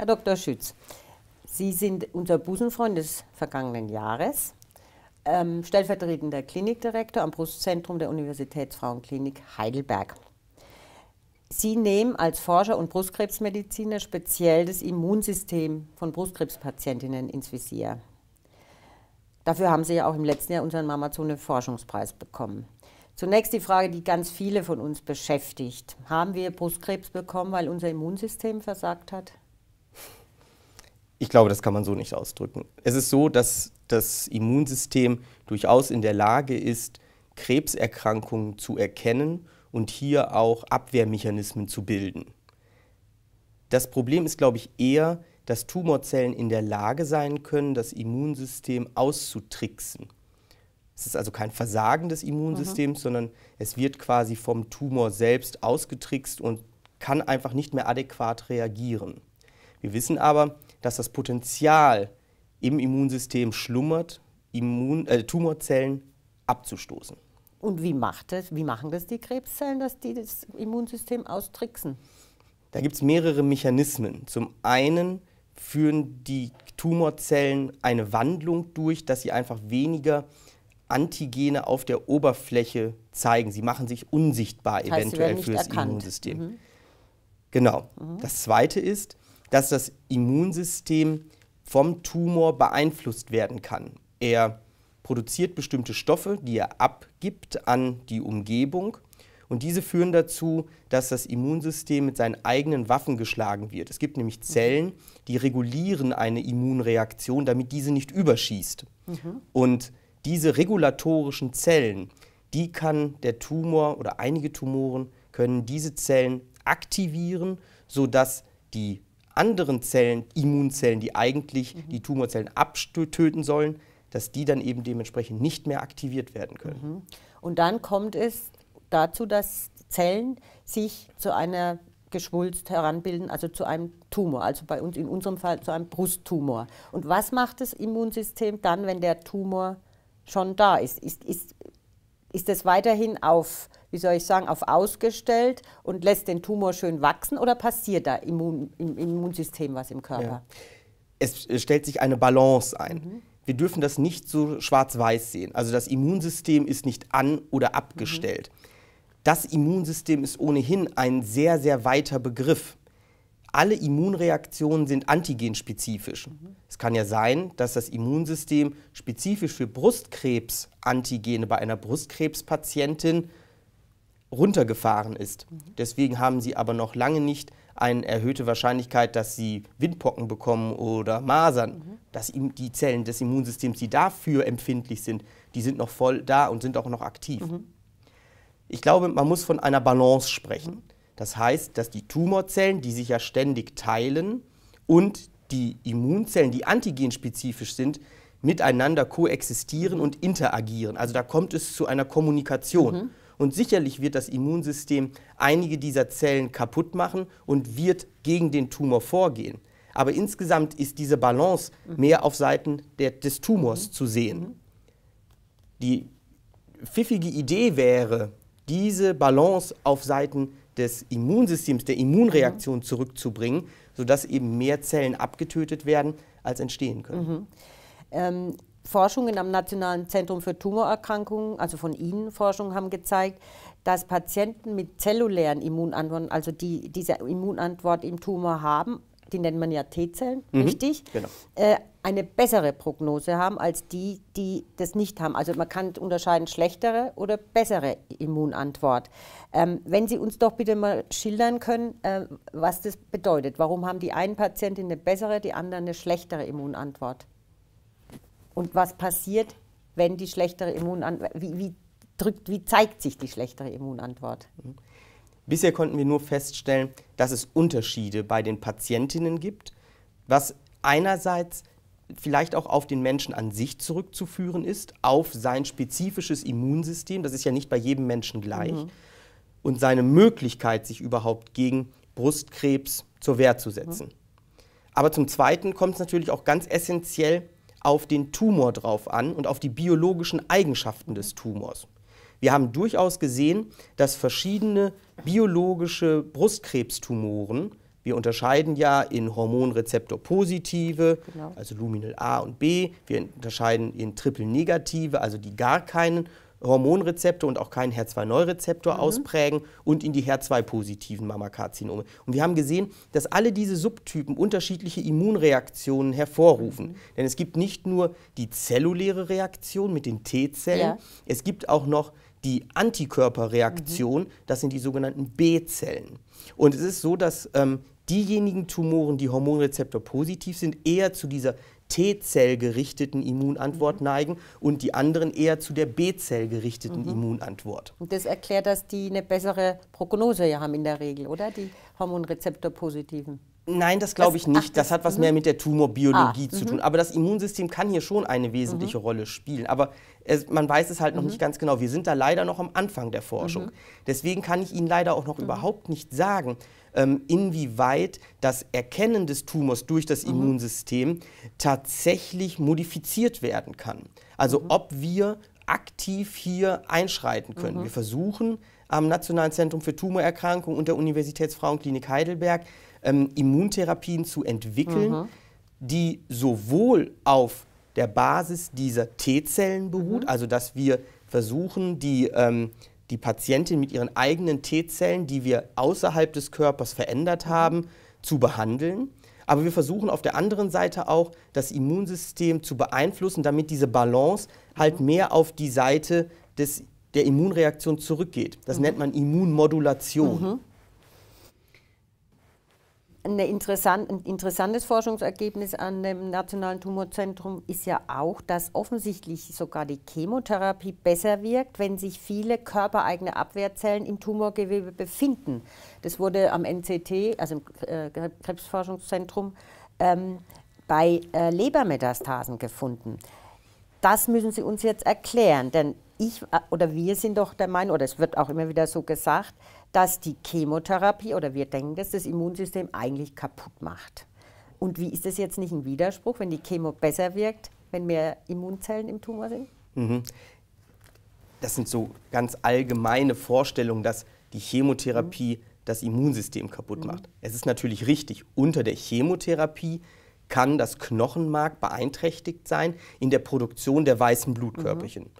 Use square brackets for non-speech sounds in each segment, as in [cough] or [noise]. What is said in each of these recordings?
Herr Dr. Schütz, Sie sind unser Busenfreund des vergangenen Jahres, ähm, stellvertretender Klinikdirektor am Brustzentrum der Universitätsfrauenklinik Heidelberg. Sie nehmen als Forscher und Brustkrebsmediziner speziell das Immunsystem von Brustkrebspatientinnen ins Visier. Dafür haben Sie ja auch im letzten Jahr unseren Mamazone-Forschungspreis bekommen. Zunächst die Frage, die ganz viele von uns beschäftigt. Haben wir Brustkrebs bekommen, weil unser Immunsystem versagt hat? Ich glaube, das kann man so nicht ausdrücken. Es ist so, dass das Immunsystem durchaus in der Lage ist, Krebserkrankungen zu erkennen und hier auch Abwehrmechanismen zu bilden. Das Problem ist, glaube ich, eher, dass Tumorzellen in der Lage sein können, das Immunsystem auszutricksen. Es ist also kein Versagen des Immunsystems, mhm. sondern es wird quasi vom Tumor selbst ausgetrickst und kann einfach nicht mehr adäquat reagieren. Wir wissen aber, dass das Potenzial im Immunsystem schlummert, Immun, äh, Tumorzellen abzustoßen. Und wie, macht das, wie machen das die Krebszellen, dass die das Immunsystem austricksen? Da gibt es mehrere Mechanismen. Zum einen führen die Tumorzellen eine Wandlung durch, dass sie einfach weniger Antigene auf der Oberfläche zeigen. Sie machen sich unsichtbar das heißt, eventuell für das Immunsystem. Mhm. Genau. Mhm. Das zweite ist, dass das Immunsystem vom Tumor beeinflusst werden kann. Er produziert bestimmte Stoffe, die er abgibt an die Umgebung. Und diese führen dazu, dass das Immunsystem mit seinen eigenen Waffen geschlagen wird. Es gibt nämlich Zellen, die regulieren eine Immunreaktion, damit diese nicht überschießt. Mhm. Und diese regulatorischen Zellen, die kann der Tumor oder einige Tumoren können diese Zellen aktivieren, sodass die anderen Zellen, Immunzellen, die eigentlich mhm. die Tumorzellen abtöten sollen, dass die dann eben dementsprechend nicht mehr aktiviert werden können. Mhm. Und dann kommt es dazu, dass Zellen sich zu einer geschwulst heranbilden, also zu einem Tumor, also bei uns in unserem Fall zu einem Brusttumor. Und was macht das Immunsystem dann, wenn der Tumor schon da ist? ist, ist ist es weiterhin auf, wie soll ich sagen, auf ausgestellt und lässt den Tumor schön wachsen oder passiert da Immun, im Immunsystem was im Körper? Ja. Es stellt sich eine Balance ein. Mhm. Wir dürfen das nicht so schwarz-weiß sehen. Also das Immunsystem ist nicht an- oder mhm. abgestellt. Mhm. Das Immunsystem ist ohnehin ein sehr, sehr weiter Begriff alle Immunreaktionen sind antigenspezifisch. Mhm. Es kann ja sein, dass das Immunsystem spezifisch für Brustkrebs Antigene bei einer Brustkrebspatientin runtergefahren ist. Mhm. Deswegen haben sie aber noch lange nicht eine erhöhte Wahrscheinlichkeit, dass sie Windpocken bekommen oder Masern. Mhm. Dass die Zellen des Immunsystems, die dafür empfindlich sind, die sind noch voll da und sind auch noch aktiv. Ich glaube, man muss von einer Balance sprechen. Das heißt, dass die Tumorzellen, die sich ja ständig teilen, und die Immunzellen, die antigenspezifisch sind, miteinander koexistieren und interagieren. Also da kommt es zu einer Kommunikation. Mhm. Und sicherlich wird das Immunsystem einige dieser Zellen kaputt machen und wird gegen den Tumor vorgehen. Aber insgesamt ist diese Balance mhm. mehr auf Seiten der, des Tumors mhm. zu sehen. Mhm. Die pfiffige Idee wäre, diese Balance auf Seiten des Immunsystems, der Immunreaktion mhm. zurückzubringen, sodass eben mehr Zellen abgetötet werden, als entstehen können. Mhm. Ähm, Forschungen am Nationalen Zentrum für Tumorerkrankungen, also von Ihnen Forschungen, haben gezeigt, dass Patienten mit zellulären Immunantworten, also die diese Immunantwort im Tumor haben, die nennt man ja T-Zellen, mhm. richtig? Genau. Äh, eine bessere Prognose haben als die, die das nicht haben. Also man kann unterscheiden schlechtere oder bessere Immunantwort. Ähm, wenn Sie uns doch bitte mal schildern können, äh, was das bedeutet. Warum haben die einen Patienten eine bessere, die anderen eine schlechtere Immunantwort? Und was passiert, wenn die schlechtere Immunantwort, wie, wie, drückt, wie zeigt sich die schlechtere Immunantwort? Mhm. Bisher konnten wir nur feststellen, dass es Unterschiede bei den Patientinnen gibt, was einerseits vielleicht auch auf den Menschen an sich zurückzuführen ist, auf sein spezifisches Immunsystem, das ist ja nicht bei jedem Menschen gleich, mhm. und seine Möglichkeit, sich überhaupt gegen Brustkrebs zur Wehr zu setzen. Mhm. Aber zum Zweiten kommt es natürlich auch ganz essentiell auf den Tumor drauf an und auf die biologischen Eigenschaften des Tumors. Wir haben durchaus gesehen, dass verschiedene biologische Brustkrebstumoren wir unterscheiden ja in Hormonrezeptorpositive, genau. also Luminal A und B. Wir unterscheiden in Triple-Negative, also die gar keinen Hormonrezeptor und auch keinen HER2-Neurezeptor mhm. ausprägen und in die HER2-positiven Mammakarzinome. Und wir haben gesehen, dass alle diese Subtypen unterschiedliche Immunreaktionen hervorrufen. Mhm. Denn es gibt nicht nur die zelluläre Reaktion mit den T-Zellen, ja. es gibt auch noch die Antikörperreaktion, mhm. das sind die sogenannten B-Zellen. Und es ist so, dass ähm, diejenigen Tumoren, die Hormonrezeptor positiv sind, eher zu dieser T-Zell gerichteten Immunantwort mhm. neigen und die anderen eher zu der B-Zell gerichteten mhm. Immunantwort. Und das erklärt, dass die eine bessere Prognose ja haben in der Regel, oder? Die Hormonrezeptor positiven. Nein, das glaube ich nicht. Ach, das, das, hat was mehr ne? mit der Tumorbiologie ah, zu tun. Mhm. Aber das Immunsystem kann hier schon eine mhm. wesentliche Rolle spielen. Aber es, man weiß es halt noch mhm. nicht ganz genau. Wir sind da leider noch am Anfang der Forschung. Deswegen kann ich Ihnen leider auch noch überhaupt nicht sagen, ähm, inwieweit das Erkennen des Tumors durch das Immunsystem tatsächlich modifiziert werden kann. Also ob wir aktiv hier einschreiten können. Wir versuchen am Nationalen Zentrum für Tumorerkrankungen und der Universitätsfrauenklinik Heidelberg ähm, Immuntherapien zu entwickeln, mhm. die sowohl auf der Basis dieser T-Zellen beruht, mhm. also dass wir versuchen, die, ähm, die Patientin mit ihren eigenen T-Zellen, die wir außerhalb des Körpers verändert mhm. haben, zu behandeln. Aber wir versuchen auf der anderen Seite auch, das Immunsystem zu beeinflussen, damit diese Balance halt mhm. mehr auf die Seite des, der Immunreaktion zurückgeht. Das mhm. nennt man Immunmodulation. Mhm. Interessant, ein interessantes Forschungsergebnis an dem Nationalen Tumorzentrum ist ja auch, dass offensichtlich sogar die Chemotherapie besser wirkt, wenn sich viele körpereigene Abwehrzellen im Tumorgewebe befinden. Das wurde am NCT, also im äh, Krebsforschungszentrum, ähm, bei äh, Lebermetastasen gefunden. Das müssen Sie uns jetzt erklären, denn ich äh, oder wir sind doch der Meinung, oder es wird auch immer wieder so gesagt, dass die Chemotherapie oder wir denken, dass das Immunsystem eigentlich kaputt macht. Und wie ist das jetzt nicht ein Widerspruch, wenn die Chemo besser wirkt, wenn mehr Immunzellen im Tumor sind? Mhm. Das sind so ganz allgemeine Vorstellungen, dass die Chemotherapie mhm. das Immunsystem kaputt mhm. macht. Mhm. Es ist natürlich richtig, unter der Chemotherapie kann das Knochenmark beeinträchtigt sein in der Produktion der weißen Blutkörperchen. Mhm.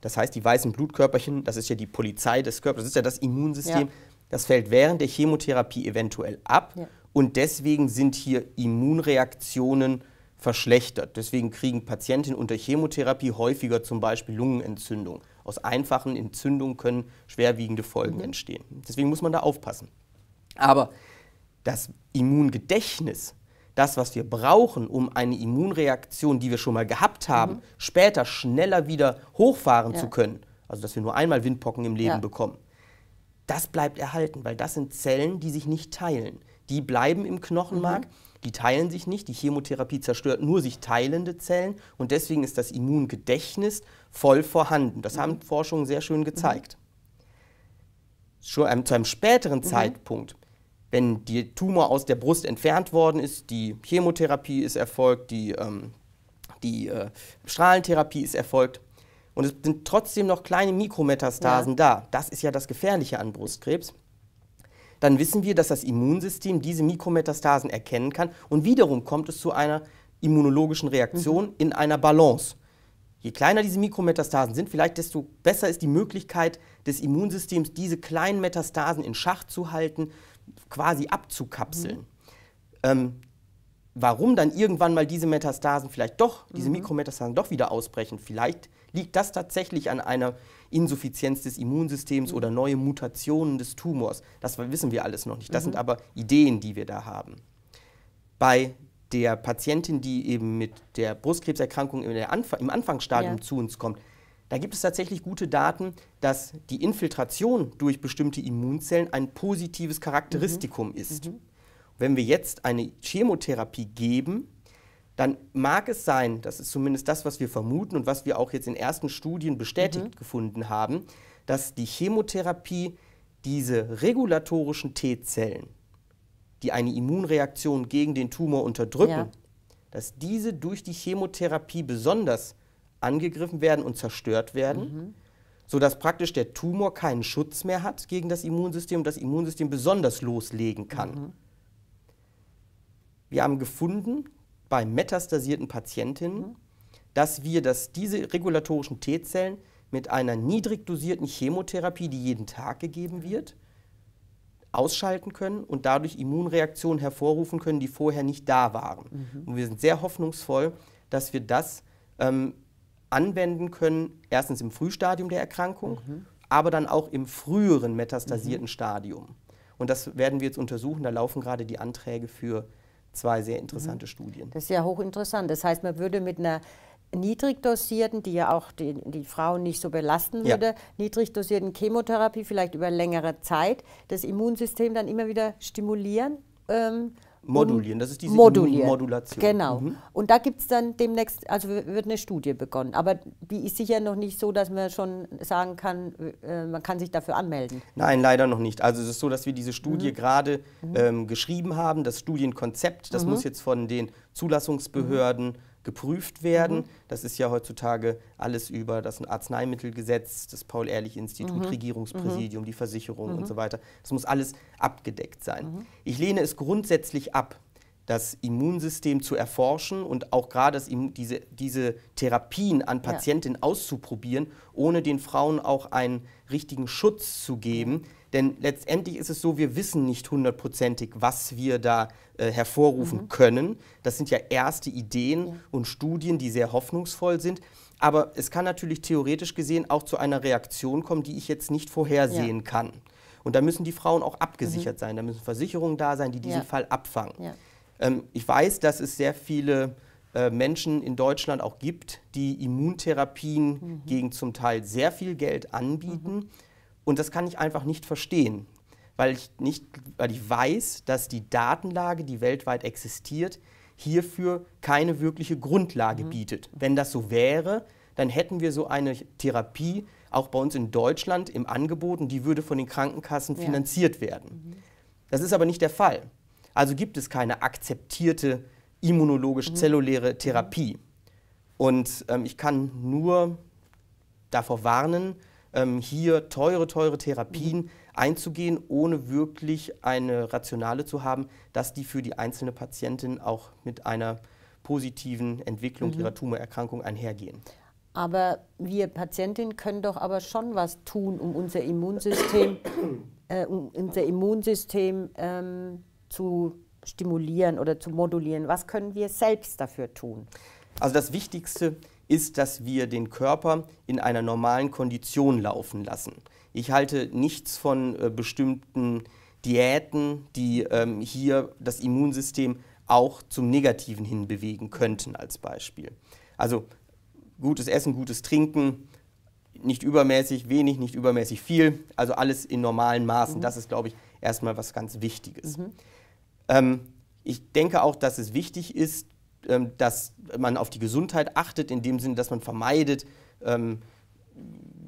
Das heißt, die weißen Blutkörperchen, das ist ja die Polizei des Körpers, das ist ja das Immunsystem, ja. das fällt während der Chemotherapie eventuell ab. Ja. Und deswegen sind hier Immunreaktionen verschlechtert. Deswegen kriegen Patientinnen unter Chemotherapie häufiger zum Beispiel Lungenentzündung. Aus einfachen Entzündungen können schwerwiegende Folgen mhm. entstehen. Deswegen muss man da aufpassen. Aber das Immungedächtnis das, was wir brauchen, um eine Immunreaktion, die wir schon mal gehabt haben, mhm. später schneller wieder hochfahren ja. zu können, also dass wir nur einmal Windpocken im Leben ja. bekommen, das bleibt erhalten, weil das sind Zellen, die sich nicht teilen. Die bleiben im Knochenmark, mhm. die teilen sich nicht, die Chemotherapie zerstört nur sich teilende Zellen und deswegen ist das Immungedächtnis voll vorhanden. Das mhm. haben Forschungen sehr schön mhm. gezeigt. Schon ähm, zu einem späteren mhm. Zeitpunkt wenn der Tumor aus der Brust entfernt worden ist, die Chemotherapie ist erfolgt, die, ähm, die äh, Strahlentherapie ist erfolgt und es sind trotzdem noch kleine Mikrometastasen ja. da, das ist ja das Gefährliche an Brustkrebs, dann wissen wir, dass das Immunsystem diese Mikrometastasen erkennen kann und wiederum kommt es zu einer immunologischen Reaktion mhm. in einer Balance. Je kleiner diese Mikrometastasen sind, vielleicht desto besser ist die Möglichkeit des Immunsystems, diese kleinen Metastasen in Schach zu halten, quasi abzukapseln. Mhm. Ähm, warum dann irgendwann mal diese Metastasen vielleicht doch, diese mhm. Mikrometastasen doch wieder ausbrechen, vielleicht liegt das tatsächlich an einer Insuffizienz des Immunsystems mhm. oder neue Mutationen des Tumors. Das wissen wir alles noch nicht. Das mhm. sind aber Ideen, die wir da haben. Bei der Patientin, die eben mit der Brustkrebserkrankung im Anfang, im Anfangsstadium ja. zu uns kommt, da gibt es tatsächlich gute Daten, dass die Infiltration durch bestimmte Immunzellen ein positives Charakteristikum mhm. ist. Mhm. Wenn wir jetzt eine Chemotherapie geben, dann mag es sein, das ist zumindest das, was wir vermuten und was wir auch jetzt in ersten Studien bestätigt mhm. gefunden haben, dass die Chemotherapie diese regulatorischen T-Zellen, die eine Immunreaktion gegen den Tumor unterdrücken, ja. dass diese durch die Chemotherapie besonders angegriffen werden und zerstört werden, mhm. sodass praktisch der Tumor keinen Schutz mehr hat gegen das Immunsystem und das Immunsystem besonders loslegen kann. Mhm. Wir haben gefunden bei metastasierten Patientinnen, mhm. dass wir dass diese regulatorischen T-Zellen mit einer niedrig dosierten Chemotherapie, die jeden Tag gegeben wird, ausschalten können und dadurch Immunreaktionen hervorrufen können, die vorher nicht da waren. Mhm. Und wir sind sehr hoffnungsvoll, dass wir das ähm, anwenden können, erstens im Frühstadium der Erkrankung, mhm. aber dann auch im früheren metastasierten mhm. Stadium. Und das werden wir jetzt untersuchen. Da laufen gerade die Anträge für zwei sehr interessante mhm. Studien. Das ist ja hochinteressant. Das heißt, man würde mit einer niedrig dosierten, die ja auch die, die Frauen nicht so belasten würde, ja. niedrig dosierten Chemotherapie vielleicht über längere Zeit das Immunsystem dann immer wieder stimulieren ähm, Modulieren, das ist diese Modulieren. Modulation. Genau. Mhm. Und da gibt es dann demnächst, also wird eine Studie begonnen. Aber die ist sicher noch nicht so, dass man schon sagen kann, äh, man kann sich dafür anmelden. Nein, leider noch nicht. Also es ist so, dass wir diese mhm. Studie mhm. gerade ähm, geschrieben haben, das Studienkonzept, das mhm. muss jetzt von den Zulassungsbehörden mhm geprüft werden. Mhm. Das ist ja heutzutage alles über das Arzneimittelgesetz, das Paul-Ehrlich-Institut, mhm. Regierungspräsidium, mhm. die Versicherung und mhm. so weiter. Das muss alles abgedeckt sein. Mhm. Ich lehne es grundsätzlich ab, das Immunsystem zu erforschen und auch gerade diese, diese Therapien an Patientinnen ja. auszuprobieren, ohne den Frauen auch einen richtigen Schutz zu geben. Denn letztendlich ist es so, wir wissen nicht hundertprozentig, was wir da äh, hervorrufen mhm. können. Das sind ja erste Ideen ja. und Studien, die sehr hoffnungsvoll sind. Aber es kann natürlich theoretisch gesehen auch zu einer Reaktion kommen, die ich jetzt nicht vorhersehen ja. kann. Und da müssen die Frauen auch abgesichert mhm. sein. Da müssen Versicherungen da sein, die diesen Fall abfangen. Ähm, ich weiß, dass es sehr viele äh, Menschen in Deutschland auch gibt, die Immuntherapien mhm. gegen zum Teil sehr viel Geld anbieten. Mhm. Und das kann ich einfach nicht verstehen, weil ich, nicht, weil ich weiß, dass die Datenlage, die weltweit existiert, hierfür keine wirkliche Grundlage mhm. bietet. Wenn das so wäre, dann hätten wir so eine Therapie auch bei uns in Deutschland im Angebot und die würde von den Krankenkassen ja. finanziert werden. Mhm. Das ist aber nicht der Fall. Also gibt es keine akzeptierte immunologisch-zelluläre Therapie. Und ähm, ich kann nur davor warnen, ähm, hier teure, teure Therapien mhm. einzugehen, ohne wirklich eine Rationale zu haben, dass die für die einzelne Patientin auch mit einer positiven Entwicklung mhm. ihrer Tumorerkrankung einhergehen. Aber wir Patientinnen können doch aber schon was tun, um unser Immunsystem, [coughs] äh, um unser Immunsystem ähm zu stimulieren oder zu modulieren? Was können wir selbst dafür tun? Also das Wichtigste ist, dass wir den Körper in einer normalen Kondition laufen lassen. Ich halte nichts von äh, bestimmten Diäten, die ähm, hier das Immunsystem auch zum Negativen hin bewegen könnten als Beispiel. Also gutes Essen, gutes Trinken, nicht übermäßig wenig, nicht übermäßig viel, also alles in normalen Maßen. Mhm. Das ist, glaube ich, erstmal was ganz Wichtiges. Mhm. Ähm, ich denke auch, dass es wichtig ist, ähm, dass man auf die Gesundheit achtet, in dem Sinne, dass man vermeidet, ähm,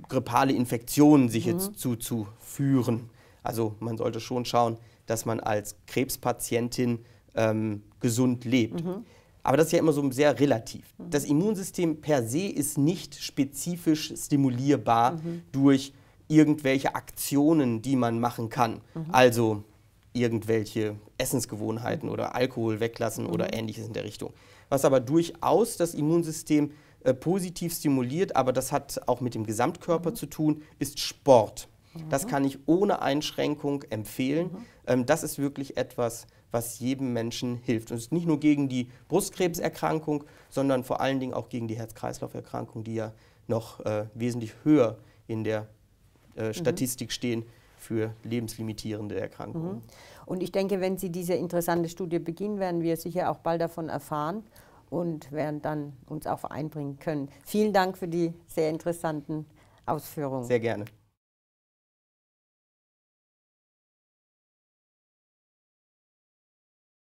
grippale Infektionen sich mhm. jetzt zuzuführen. Also man sollte schon schauen, dass man als Krebspatientin ähm, gesund lebt. Mhm. Aber das ist ja immer so sehr relativ. Mhm. Das Immunsystem per se ist nicht spezifisch stimulierbar mhm. durch irgendwelche Aktionen, die man machen kann. Mhm. Also irgendwelche Essensgewohnheiten oder Alkohol weglassen mhm. oder ähnliches in der Richtung. Was aber durchaus das Immunsystem äh, positiv stimuliert, aber das hat auch mit dem Gesamtkörper mhm. zu tun, ist Sport. Das mhm. kann ich ohne Einschränkung empfehlen. Mhm. Ähm, das ist wirklich etwas, was jedem Menschen hilft. Und es ist nicht nur gegen die Brustkrebserkrankung, sondern vor allen Dingen auch gegen die Herz-Kreislauf-Erkrankung, die ja noch äh, wesentlich höher in der äh, mhm. Statistik mhm. stehen für lebenslimitierende Erkrankungen. Mhm. Und ich denke, wenn Sie diese interessante Studie beginnen, werden wir sicher auch bald davon erfahren und werden dann uns auch einbringen können. Vielen Dank für die sehr interessanten Ausführungen. Sehr gerne.